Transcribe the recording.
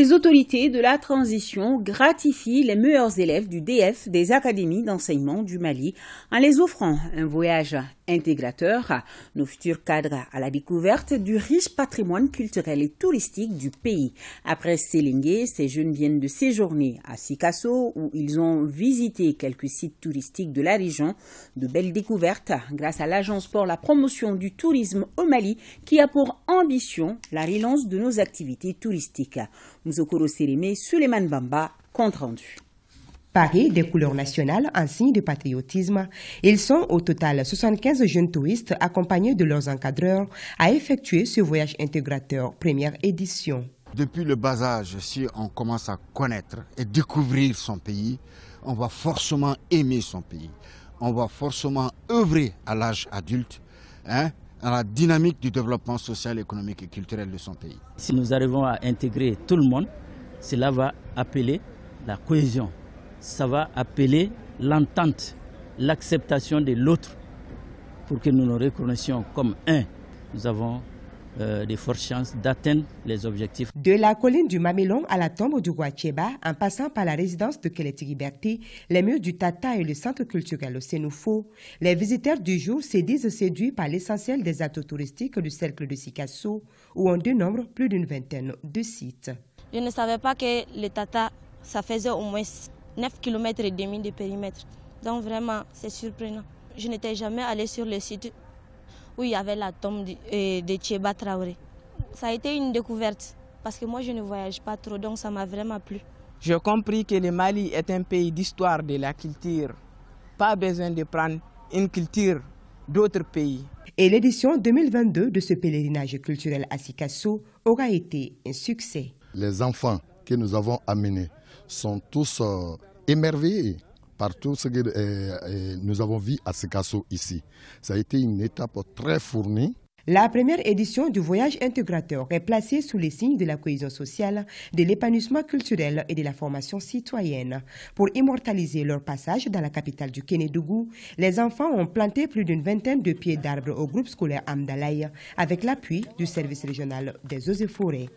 Les autorités de la transition gratifient les meilleurs élèves du DF des académies d'enseignement du Mali en les offrant un voyage intégrateur, nos futurs cadres à la découverte du riche patrimoine culturel et touristique du pays. Après Sélingué, ces jeunes viennent de séjourner à Sikasso où ils ont visité quelques sites touristiques de la région. De belles découvertes grâce à l'Agence pour la promotion du tourisme au Mali qui a pour ambition la relance de nos activités touristiques. Nzokoro Sérimé, Suleiman Bamba, compte rendu. Paris des couleurs nationales en signe de patriotisme. Ils sont au total 75 jeunes touristes accompagnés de leurs encadreurs à effectuer ce voyage intégrateur première édition. Depuis le bas âge, si on commence à connaître et découvrir son pays, on va forcément aimer son pays. On va forcément œuvrer à l'âge adulte hein à la dynamique du développement social, économique et culturel de son pays. Si nous arrivons à intégrer tout le monde, cela va appeler la cohésion, ça va appeler l'entente, l'acceptation de l'autre pour que nous nous reconnaissions comme un. Nous avons euh, des de fortes chances d'atteindre les objectifs. De la colline du Mamelon à la tombe du Guacheba, en passant par la résidence de Keleti Liberté, les murs du Tata et le centre culturel au les visiteurs du jour se disent séduits par l'essentiel des atouts touristiques du cercle de Sikasso, où on dénombre plus d'une vingtaine de sites. Je ne savais pas que le Tata, ça faisait au moins 9 km et demi de périmètre. Donc vraiment, c'est surprenant. Je n'étais jamais allée sur le site oui, il y avait la tombe euh, de, Traoré. Ça a été une découverte parce que moi je ne voyage pas trop, donc ça m'a vraiment plu. J'ai compris que le Mali est un pays d'histoire de la culture. Pas besoin de prendre une culture d'autres pays. Et l'édition 2022 de ce pèlerinage culturel à Sikasso aura été un succès. Les enfants que nous avons amenés sont tous euh, émerveillés partout ce que euh, euh, nous avons vu à Sikasso ici. Ça a été une étape très fournie. La première édition du voyage intégrateur est placée sous les signes de la cohésion sociale, de l'épanouissement culturel et de la formation citoyenne. Pour immortaliser leur passage dans la capitale du Kénédougou, les enfants ont planté plus d'une vingtaine de pieds d'arbres au groupe scolaire Amdalaï avec l'appui du service régional des eaux et forêts.